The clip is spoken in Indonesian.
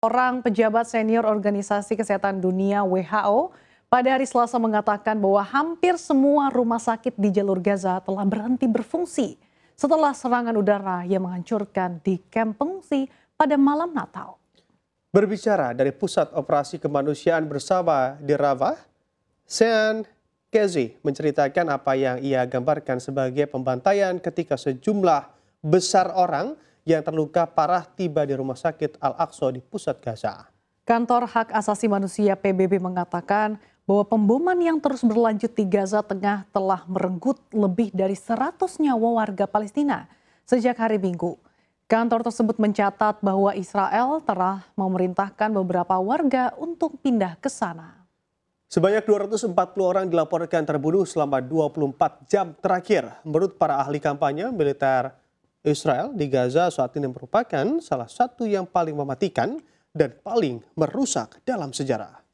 Orang pejabat senior Organisasi Kesehatan Dunia WHO pada hari Selasa mengatakan bahwa hampir semua rumah sakit di jalur Gaza telah berhenti berfungsi setelah serangan udara yang menghancurkan di kamp pengungsi pada malam Natal. Berbicara dari Pusat Operasi Kemanusiaan Bersama di Rafah, Sean Kezi menceritakan apa yang ia gambarkan sebagai pembantaian ketika sejumlah besar orang yang terluka parah tiba di rumah sakit Al-Aqsa di pusat Gaza. Kantor Hak Asasi Manusia PBB mengatakan bahwa pemboman yang terus berlanjut di Gaza Tengah telah merenggut lebih dari 100 nyawa warga Palestina sejak hari Minggu. Kantor tersebut mencatat bahwa Israel telah memerintahkan beberapa warga untuk pindah ke sana. Sebanyak 240 orang dilaporkan terbunuh selama 24 jam terakhir. Menurut para ahli kampanye militer Israel di Gaza saat ini merupakan salah satu yang paling mematikan dan paling merusak dalam sejarah.